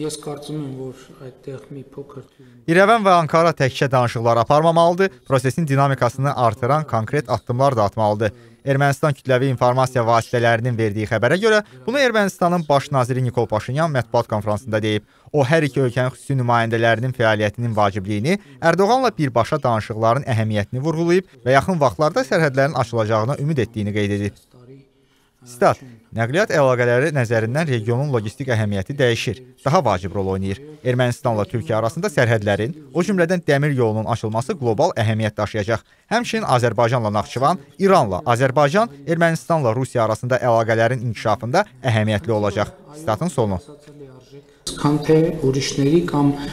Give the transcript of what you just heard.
Ես կարծում եմ, որ այդտեղ մի փոքր Երևան və Ankara təkcə danışıqlar aparmamalıdır, prosesin dinamikasını artıran konkret addımlar da atmalıdır. Ermənistan kütləvi informasiya vasitələrinin verdiyi xəbərə görə, bunu Ermənistanın baş naziri Nikol Paşinyan mətbuat konfransında deyib. O hər iki ölkənin xüsusi nümayəndələrinin fəaliyyətinin vacibliyini, Ərdoğanla birbaşa danışıqların əhəmiyyətini vurğulayıb və yaxın vaxtlarda sərhədlərin açılacağına ümid etdiyini qeyd edib. Sitat. Nəqliyyat əlaqələri nəzərindən regionun logistik əhəmiyyəti dəyişir, daha vacib rol oynayır. Ermənistanla Türkiyə arasında sərhədlərin, o cümlədən dəmir yolunun açılması qlobal əhəmiyyət daşıyacaq. Həmçinin Azərbaycanla Naxçıvan, İranla Azərbaycan, Ermənistanla Rusiya arasında əlaqələrin inkişafında əhəmiyyətli olacaq. Sitatın sonu. Skante, ուրիշների կամ